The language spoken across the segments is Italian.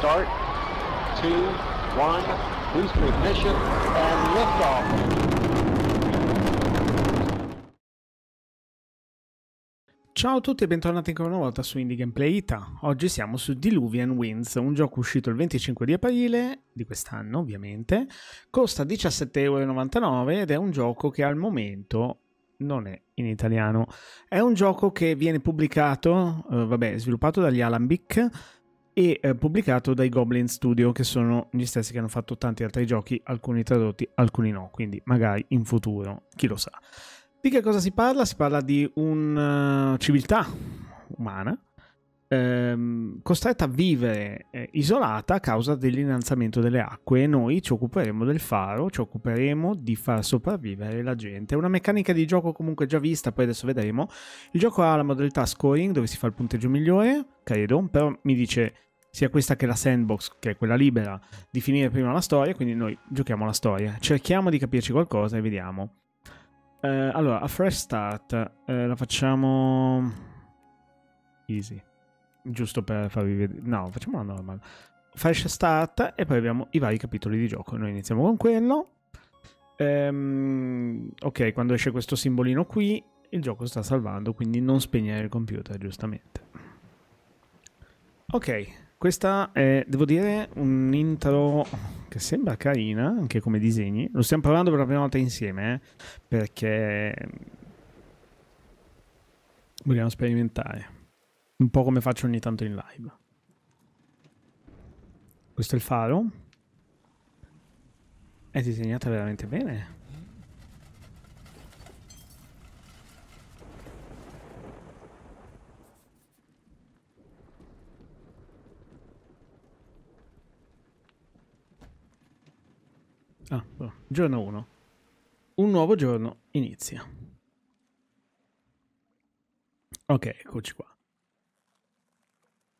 start, two, one, boost ignition, and liftoff. Ciao a tutti e bentornati ancora una volta su Indie Gameplay Ita. Oggi siamo su Diluvian Winds, un gioco uscito il 25 di aprile di quest'anno ovviamente, costa 17,99€ ed è un gioco che al momento non è in italiano. È un gioco che viene pubblicato, eh, vabbè, sviluppato dagli Alambic e eh, pubblicato dai Goblin Studio, che sono gli stessi che hanno fatto tanti altri giochi, alcuni tradotti, alcuni no, quindi magari in futuro, chi lo sa. Di che cosa si parla? Si parla di una eh, civiltà umana ehm, costretta a vivere eh, isolata a causa dell'innalzamento delle acque e noi ci occuperemo del faro, ci occuperemo di far sopravvivere la gente. È una meccanica di gioco comunque già vista, poi adesso vedremo. Il gioco ha la modalità scoring dove si fa il punteggio migliore, credo, però mi dice sia questa che la sandbox, che è quella libera, di finire prima la storia, quindi noi giochiamo la storia, cerchiamo di capirci qualcosa e vediamo. Eh, allora, a fresh start eh, la facciamo easy, giusto per farvi vedere, no, facciamola normal. Fresh start e poi abbiamo i vari capitoli di gioco, noi iniziamo con quello. Ehm, ok, quando esce questo simbolino qui, il gioco sta salvando, quindi non spegnere il computer, giustamente. Ok, questa è, devo dire, un intro che sembra carina, anche come disegni. Lo stiamo provando per la prima volta insieme, eh? perché vogliamo sperimentare. Un po' come faccio ogni tanto in live. Questo è il faro. Eh, è disegnata veramente bene. Ah, boh. giorno 1. Un nuovo giorno inizia. Ok, eccoci qua.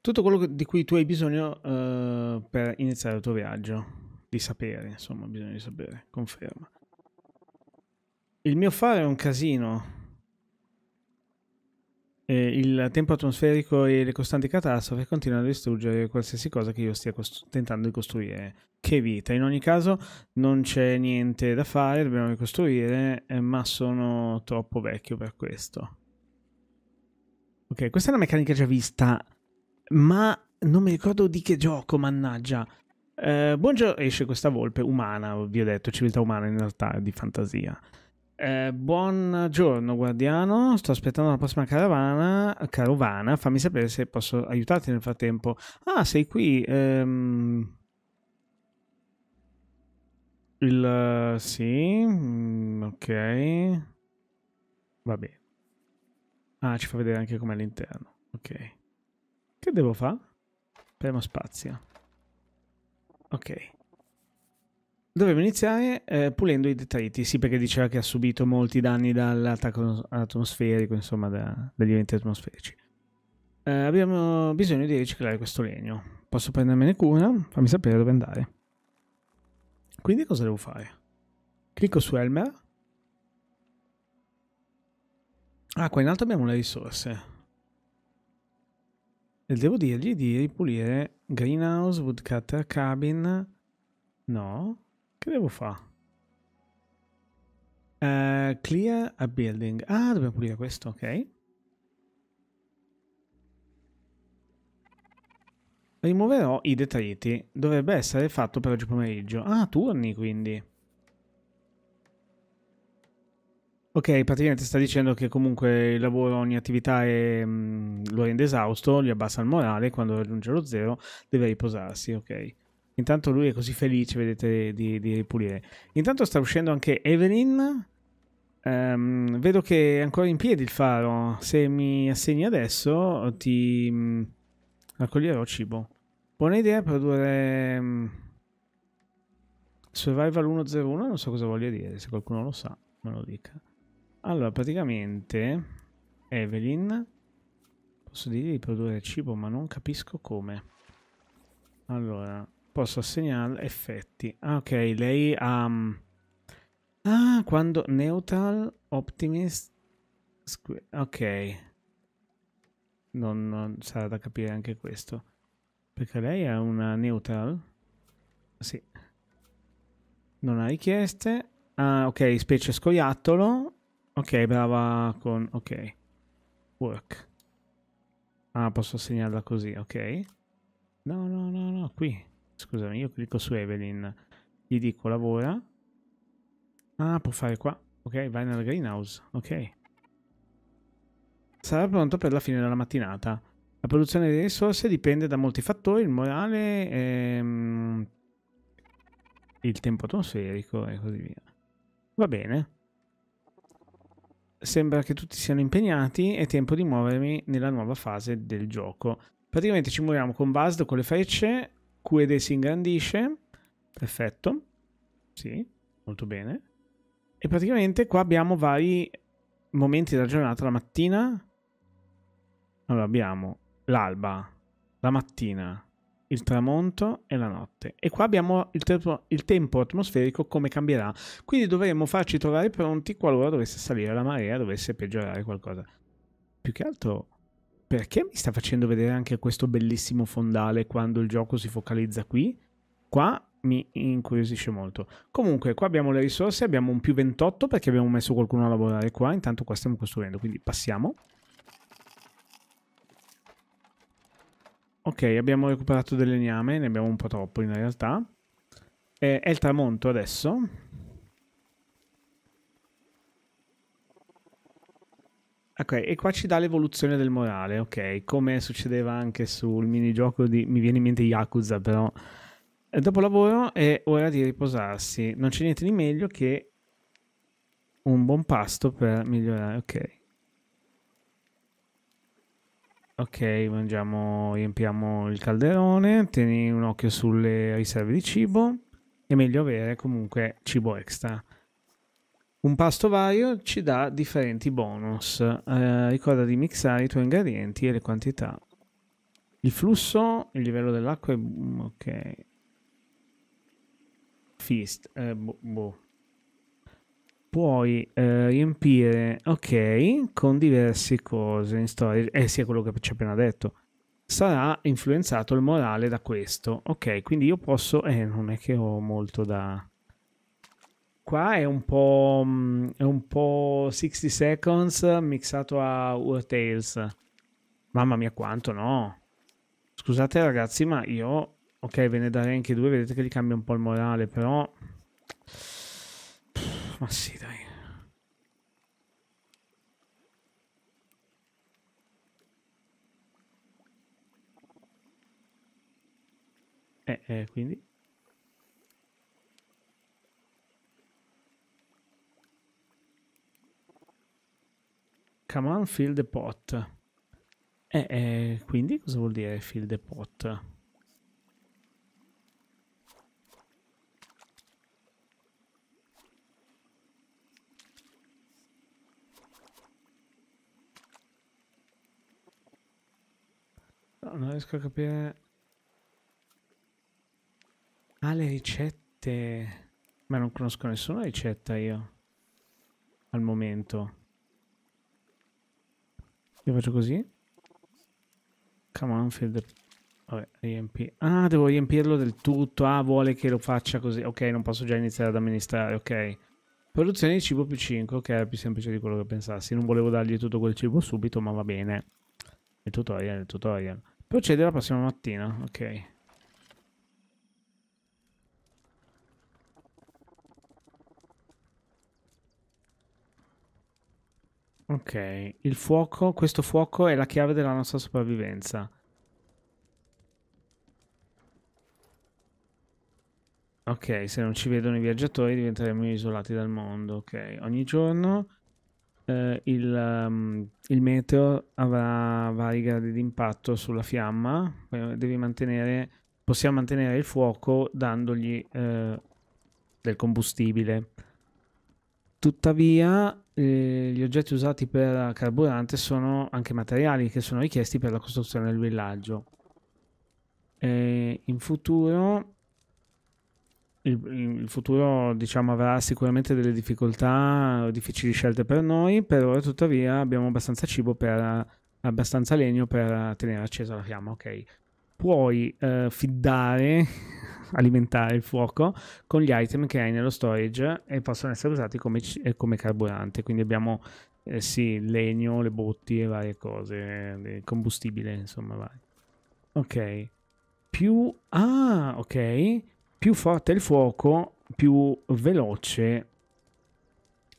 Tutto quello di cui tu hai bisogno uh, per iniziare il tuo viaggio. Di sapere, insomma, bisogno di sapere, conferma. Il mio fare è un casino il tempo atmosferico e le costanti catastrofe continuano a distruggere qualsiasi cosa che io stia cost- tentando di costruire. Che vita! In ogni caso non c'è niente da fare, dobbiamo ricostruire, eh, ma sono troppo vecchio per questo. Ok, questa è una meccanica già vista, ma non mi ricordo di che gioco, mannaggia. Eh, buongiorno, esce questa volpe umana, vi ho detto, civiltà umana in realtà, di fantasia. Eh, buongiorno guardiano, sto aspettando la prossima caravana, carovana, fammi sapere se posso aiutarti nel frattempo. Ah, sei qui. Ehm... Il... sì, mm, ok. Va bene. Ah, ci fa vedere anche com'è all'interno. Ok. Che devo fare? Premo spazio. Ok. Dovevo iniziare eh, pulendo i detriti, sì perché diceva che ha subito molti danni dall'attacco atmosferico, insomma da, dagli eventi atmosferici. Eh, abbiamo bisogno di riciclare questo legno. Posso prendermene cura? Fammi sapere dove andare. Quindi cosa devo fare? Clicco su Elmer. Ah, qua in alto abbiamo le risorse. E devo dirgli di ripulire Greenhouse, Woodcutter, Cabin... No, che devo fare? Uh, clear a building. Ah, dobbiamo pulire questo, ok. Rimuoverò i detriti. Dovrebbe essere fatto per oggi pomeriggio. Ah, turni quindi. Ok, praticamente sta dicendo che comunque il lavoro, ogni attività è, mh, mm, lo rende esausto, gli abbassa il morale, quando raggiunge lo zero deve riposarsi, ok. Intanto lui è così felice, vedete, di, di ripulire. Intanto sta uscendo anche Evelyn. Um, vedo che è ancora in piedi il faro. Se mi assegni adesso, ti mh, mm, raccoglierò cibo. Buona idea produrre mh, mm, Survival 101. Non so cosa voglia dire. Se qualcuno lo sa, me lo dica. Allora, praticamente, Evelyn. Posso dirgli di produrre cibo, ma non capisco come. Allora, posso assegnare effetti. Ah, ok, lei ha... Um... Ah, quando Neutral Optimist... Ok. Non, non, sarà da capire anche questo. Perché lei ha una Neutral? Sì. Non ha richieste. Ah, ok, specie scoiattolo. Ok, brava con... Ok. Work. Ah, posso assegnarla così, ok. No, no, no, no, qui. Scusami, io clicco su Evelyn, gli dico lavora. Ah, può fare qua. Ok, vai nel greenhouse. Ok. Sarà pronto per la fine della mattinata. La produzione di risorse dipende da molti fattori, il morale, ehm, il tempo atmosferico e così via. Va bene. Sembra che tutti siano impegnati, è tempo di muovermi nella nuova fase del gioco. Praticamente ci muoviamo con Vasd, con le frecce, QED si ingrandisce, perfetto, sì, molto bene. E praticamente qua abbiamo vari momenti della giornata, la mattina, allora abbiamo l'alba, la mattina, il tramonto e la notte. E qua abbiamo il, tempo, il tempo atmosferico come cambierà. Quindi dovremmo farci trovare pronti qualora dovesse salire la marea, dovesse peggiorare qualcosa. Più che altro perché mi sta facendo vedere anche questo bellissimo fondale quando il gioco si focalizza qui? Qua mi incuriosisce molto. Comunque, qua abbiamo le risorse, abbiamo un più 28 perché abbiamo messo qualcuno a lavorare qua, intanto qua stiamo costruendo, quindi passiamo. Ok, abbiamo recuperato del legname, ne abbiamo un po' troppo in realtà. Eh, è il tramonto adesso. Ok, e qua ci dà l'evoluzione del morale, ok, come succedeva anche sul minigioco di mi viene in mente Yakuza, però dopo lavoro è ora di riposarsi, non c'è niente di meglio che un buon pasto per migliorare, ok. Ok, mangiamo, riempiamo il calderone, tieni un occhio sulle riserve di cibo, è meglio avere comunque cibo extra. Un pasto vario ci dà differenti bonus. Eh, ricorda di mixare i tuoi ingredienti e le quantità. Il flusso, il livello dell'acqua è... Mm, ok. Fist, eh, boh, boh. Puoi eh, riempire, ok, con diverse cose in storage. Eh sì, è quello che ci ho appena detto. Sarà influenzato il morale da questo. Ok, quindi io posso... Eh, non è che ho molto da qua è un po', mm, è un po 60 seconds mixato a Tales. Mamma mia quanto, no? Scusate ragazzi, ma io... Ok, ve ne darei anche due, vedete che gli cambia un po' il morale, però... Pff, ma sì, dai. Eh, eh quindi... Come on, fill the pot. E, eh, quindi cosa vuol dire fill the pot? No, non riesco a capire... Ah, le ricette... Ma non conosco nessuna ricetta io. Al momento. Io faccio così. Come on, fielder. Vabbè, riempi. Ah, devo riempirlo del tutto. Ah, vuole che lo faccia così. Ok, non posso già iniziare ad amministrare. Ok. Produzione di cibo più 5. Ok, era più semplice di quello che pensassi. Non volevo dargli tutto quel cibo subito, ma va bene. Il tutorial, il tutorial. Procede la prossima mattina. Ok. Ok, il fuoco, questo fuoco è la chiave della nostra sopravvivenza. Ok, se non ci vedono i viaggiatori diventeremo isolati dal mondo. Ok, ogni giorno eh, il, um, il, meteo avrà vari gradi di impatto sulla fiamma. Eh, devi mantenere, possiamo mantenere il fuoco dandogli eh, del combustibile. Tuttavia, eh, gli oggetti usati per carburante sono anche materiali che sono richiesti per la costruzione del villaggio. E in futuro, il, futuro diciamo, avrà sicuramente delle difficoltà, o difficili scelte per noi, per ora tuttavia abbiamo abbastanza cibo per abbastanza legno per tenere accesa la fiamma, ok. Puoi eh, fiddare alimentare il fuoco con gli item che hai nello storage e possono essere usati come, eh, come carburante. Quindi abbiamo eh, sì, legno, le botti e varie cose, eh, combustibile, insomma, vai. Ok. Più ah, ok, più forte il fuoco, più veloce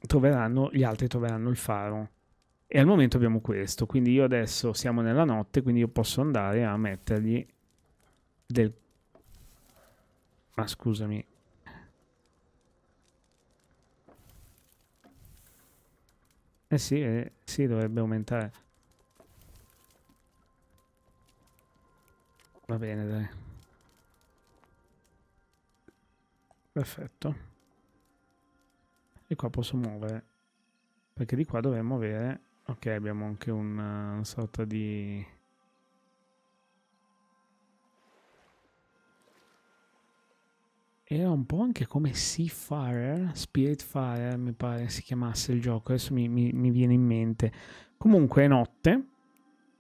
troveranno gli altri troveranno il faro. E al momento abbiamo questo, quindi io adesso siamo nella notte, quindi io posso andare a mettergli del ma ah, scusami. Eh sì, eh, sì, dovrebbe aumentare. Va bene, dai. Perfetto. E qua posso muovere. Perché di qua dovremmo avere... Ok, abbiamo anche eh, una sorta di era un po' anche come Seafarer, Spiritfarer mi pare si chiamasse il gioco, adesso mi, mi, mi viene in mente. Comunque è notte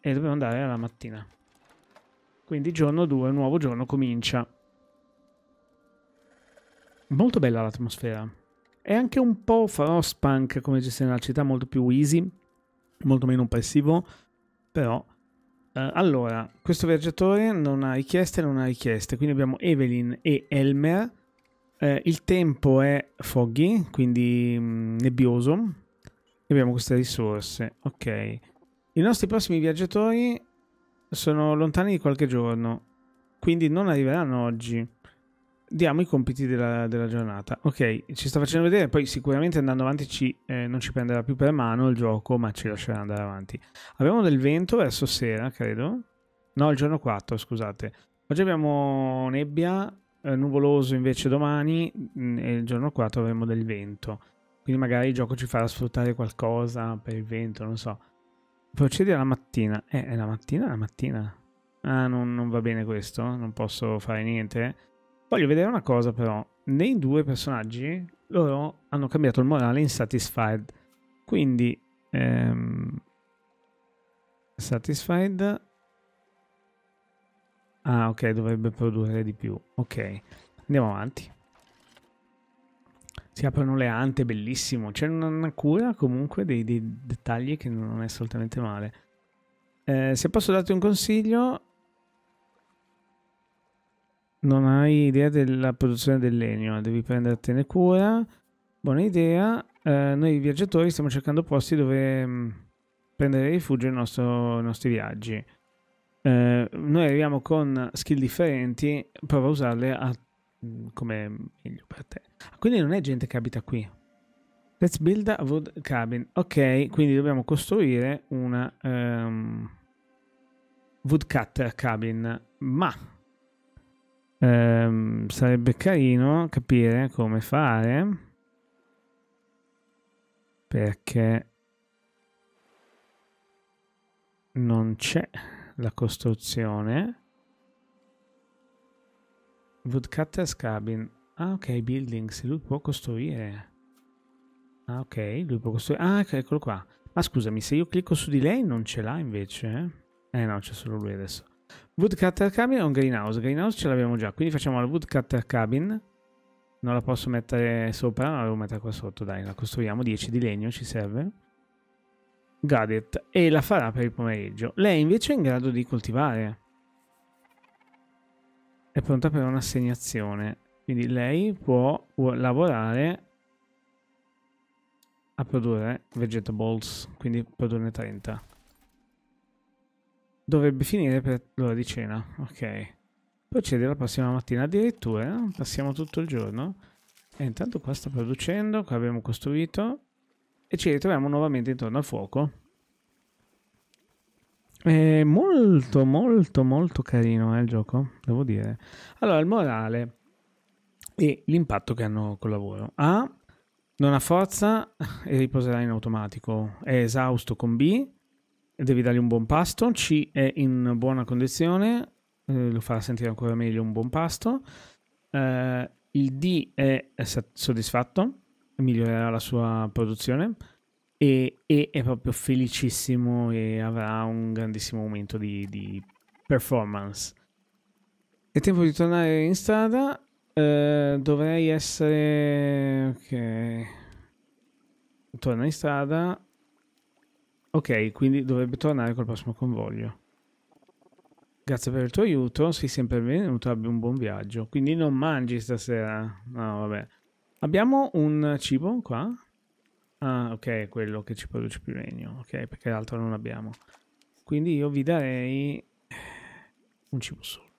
e dobbiamo andare alla mattina. Quindi giorno 2, nuovo giorno comincia. Molto bella l'atmosfera. È anche un po' Frostpunk come gestione della città, molto più easy, molto meno oppressivo, però... Uh, allora, questo viaggiatore non ha richieste, non ha richieste, quindi abbiamo Evelyn e Elmer eh, il tempo è foggy, quindi mh, mm, nebbioso. E abbiamo queste risorse. Ok. I nostri prossimi viaggiatori sono lontani di qualche giorno, quindi non arriveranno oggi. Diamo i compiti della, della giornata. Ok, ci sta facendo vedere, poi sicuramente andando avanti ci, eh, non ci prenderà più per mano il gioco, ma ci lascerà andare avanti. Abbiamo del vento verso sera, credo. No, il giorno 4, scusate. Oggi abbiamo nebbia eh, nuvoloso invece domani mm, e il giorno 4 avremo del vento. Quindi magari il gioco ci farà sfruttare qualcosa per il vento, non so. Procedi alla mattina. Eh, è la mattina? La mattina. Ah, non, non va bene questo, non posso fare niente. Voglio vedere una cosa però. Nei due personaggi loro hanno cambiato il morale in Satisfied. Quindi... Ehm, satisfied Ah, ok, dovrebbe produrre di più. Ok, andiamo avanti. Si aprono le ante, bellissimo. C'è una cura comunque dei, dei, dettagli che non è assolutamente male. Eh, se posso darti un consiglio, non hai idea della produzione del legno, devi prendertene cura. Buona idea. Eh, noi viaggiatori stiamo cercando posti dove mh, mm, prendere rifugio i nostri viaggi. Eh, noi arriviamo con skill differenti, prova a usarle a, mm, come meglio per te. Ah, quindi non è gente che abita qui. Let's build a wood cabin. Ok, quindi dobbiamo costruire una um, woodcut cabin, ma um, sarebbe carino capire come fare perché non c'è la costruzione. Woodcutter's Cabin. Ah, ok, buildings. Lui può costruire. Ah, ok, lui può costruire. Ah, okay, ecco, eccolo qua. Ma scusami, se io clicco su di lei non ce l'ha invece? Eh, no, c'è solo lui adesso. Woodcutter Cabin o un greenhouse? Greenhouse ce l'abbiamo già, quindi facciamo la Woodcutter Cabin. Non la posso mettere sopra, la devo mettere qua sotto, dai, la costruiamo. 10 di legno ci serve. Gadget e la farà per il pomeriggio. Lei invece è in grado di coltivare. È pronta per un'assegnazione. Quindi lei può lavorare a produrre vegetables, quindi produrne 30. Dovrebbe finire per l'ora di cena, ok. Procede la prossima mattina, addirittura passiamo tutto il giorno. E intanto qua sta producendo, qua abbiamo costruito. E ci ritroviamo nuovamente intorno al fuoco. È molto, molto, molto carino eh, il gioco, devo dire. Allora, il morale e l'impatto che hanno col lavoro. A, non ha forza e riposerà in automatico. È esausto con B, devi dargli un buon pasto. C, è in buona condizione, eh, lo farà sentire ancora meglio un buon pasto. Eh, il D è soddisfatto migliorerà la sua produzione e, e è proprio felicissimo e avrà un grandissimo aumento di, di performance. È tempo di tornare in strada. Uh, dovrei essere... Ok. Torna in strada. Ok, quindi dovrebbe tornare col prossimo convoglio. Grazie per il tuo aiuto, sei sempre benvenuto, abbi un buon viaggio. Quindi non mangi stasera. No, vabbè. Abbiamo un cibo qua? Ah, ok, quello che ci produce più legno. Ok, perché l'altro non abbiamo. Quindi io vi darei un cibo solo.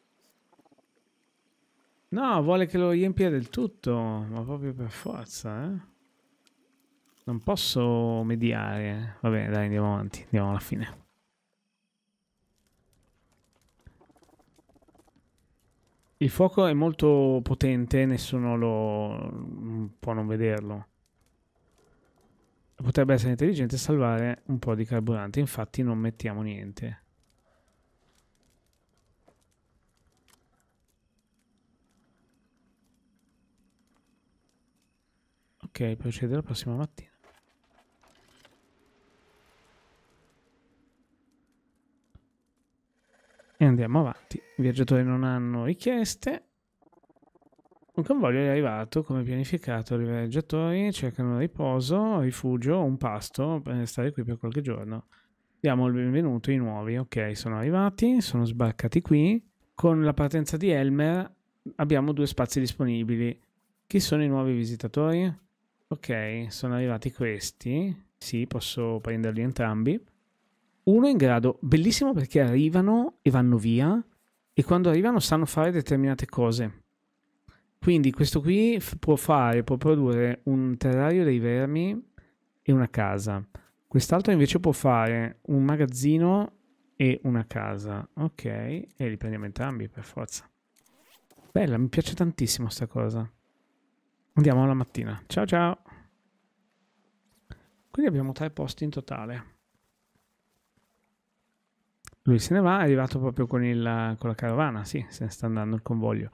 No, vuole che lo riempia del tutto, ma proprio per forza, eh? Non posso mediare. Vabbè, dai, andiamo avanti, andiamo alla fine. Il fuoco è molto potente, nessuno lo mm, può non vederlo. Potrebbe essere intelligente salvare un po' di carburante, infatti non mettiamo niente. Ok, procedere la prossima mattina. E andiamo avanti. I viaggiatori non hanno richieste. Un convoglio è arrivato come pianificato. I viaggiatori cercano riposo, rifugio, un pasto per stare qui per qualche giorno. Diamo il benvenuto ai nuovi. Ok, sono arrivati, sono sbarcati qui. Con la partenza di Elmer abbiamo due spazi disponibili. Chi sono i nuovi visitatori? Ok, sono arrivati questi. Sì, posso prenderli entrambi uno è in grado, bellissimo perché arrivano e vanno via e quando arrivano sanno fare determinate cose. Quindi questo qui f- può fare, può produrre un terrario dei vermi e una casa. Quest'altro invece può fare un magazzino e una casa. Ok, e li prendiamo entrambi per forza. Bella, mi piace tantissimo sta cosa. Andiamo alla mattina. Ciao ciao. Quindi abbiamo tre posti in totale. Lui se ne va, è arrivato proprio con, il, con la carovana, sì, se ne sta andando il convoglio.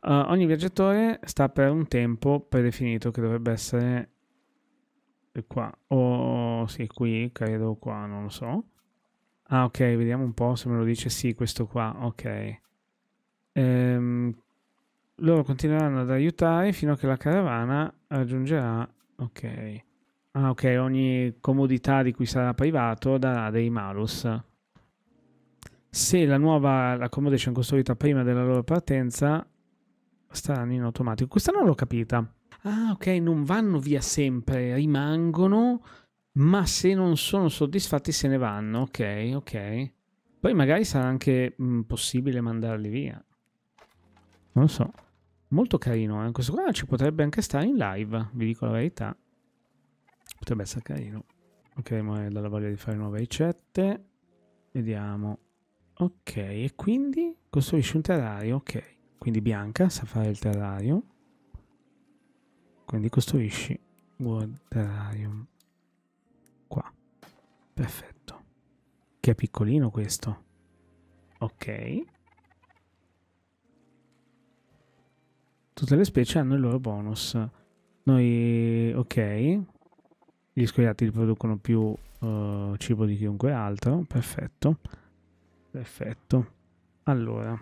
Uh, ogni viaggiatore sta per un tempo predefinito che dovrebbe essere qua, o oh, sì, qui, credo qua, non lo so. Ah, ok, vediamo un po' se me lo dice sì, questo qua, ok. Ehm, loro continueranno ad aiutare fino a che la carovana raggiungerà, ok. Ah, ok, ogni comodità di cui sarà privato darà dei malus se la nuova accommodation costruita prima della loro partenza staranno in automatico. Questa non l'ho capita. Ah, ok, non vanno via sempre, rimangono, ma se non sono soddisfatti se ne vanno. Ok, ok. Poi magari sarà anche mh, mm, possibile mandarli via. Non lo so. Molto carino, eh? questo qua ci potrebbe anche stare in live, vi dico la verità. Potrebbe essere carino. Ok, ma è dalla voglia di fare nuove ricette. Vediamo. Ok, e quindi costruisci un terrario, ok. Quindi Bianca sa fare il terrario. Quindi costruisci un terrarium. Qua. Perfetto. Che è piccolino questo. Ok. Tutte le specie hanno il loro bonus. Noi, ok. Gli scoiattoli producono più uh, cibo di chiunque altro. Perfetto. Perfetto. Allora.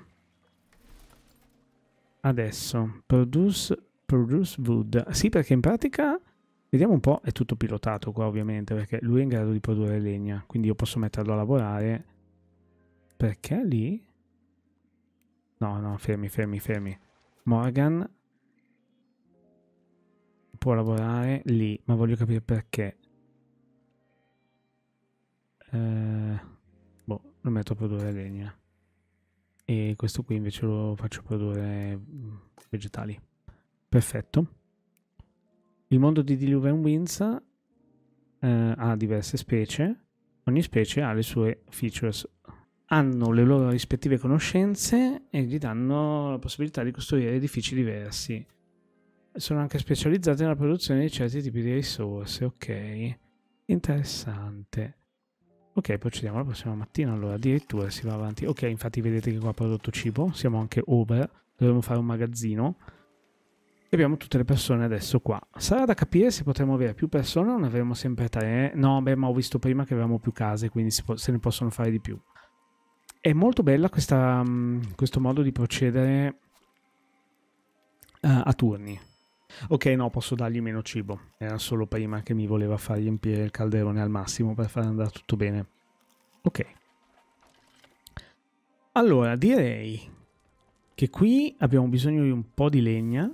Adesso, produce, produce wood. Sì, perché in pratica, vediamo un po', è tutto pilotato qua ovviamente, perché lui è in grado di produrre legna, quindi io posso metterlo a lavorare. Perché lì? No, no, fermi, fermi, fermi. Morgan può lavorare lì, ma voglio capire perché. Eh lo metto a produrre legna e questo qui invece lo faccio produrre mm, vegetali perfetto il mondo di Diluven Winds eh, ha diverse specie ogni specie ha le sue features hanno le loro rispettive conoscenze e gli danno la possibilità di costruire edifici diversi sono anche specializzate nella produzione di certi tipi di risorse ok interessante Ok, procediamo la prossima mattina, allora addirittura si va avanti. Ok, infatti vedete che qua prodotto cibo, siamo anche over, dovremmo fare un magazzino. E abbiamo tutte le persone adesso qua. Sarà da capire se potremo avere più persone o ne avremo sempre tre. No, beh, ma ho visto prima che avevamo più case, quindi se ne possono fare di più. È molto bella questa, mm, questo modo di procedere uh, a turni. Ok, no, posso dargli meno cibo. Era solo prima che mi voleva far riempire il calderone al massimo per far andare tutto bene. Ok. Allora, direi che qui abbiamo bisogno di un po' di legna.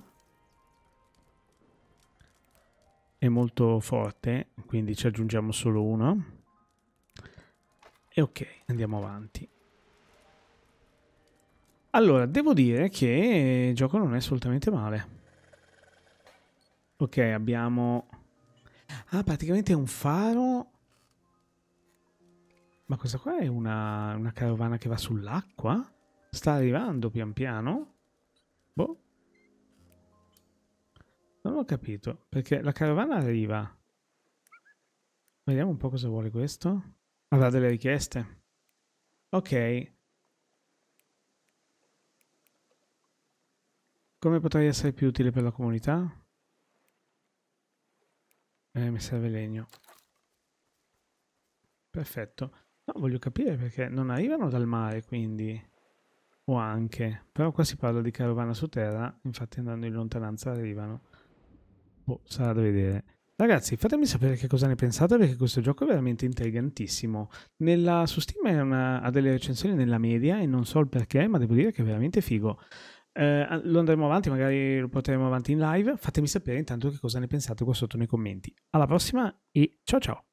È molto forte, quindi ci aggiungiamo solo uno. E ok, andiamo avanti. Allora, devo dire che il gioco non è assolutamente male. Ok, abbiamo... Ah, praticamente è un faro... Ma questa qua è una, una carovana che va sull'acqua? Sta arrivando pian piano? Boh. Non ho capito, perché la carovana arriva. Vediamo un po' cosa vuole questo. Avrà ah, delle richieste. Ok. Come potrei essere più utile per la comunità? Eh, mi serve legno. Perfetto. No, voglio capire perché non arrivano dal mare, quindi... O anche. Però qua si parla di carovana su terra, infatti andando in lontananza arrivano. Boh, sarà da vedere. Ragazzi, fatemi sapere che cosa ne pensate perché questo gioco è veramente intrigantissimo. Nella, su Steam una, ha delle recensioni nella media e non so il perché, ma devo dire che è veramente figo. Eh, lo andremo avanti, magari lo porteremo avanti in live. Fatemi sapere intanto che cosa ne pensate qua sotto nei commenti. Alla prossima e ciao ciao!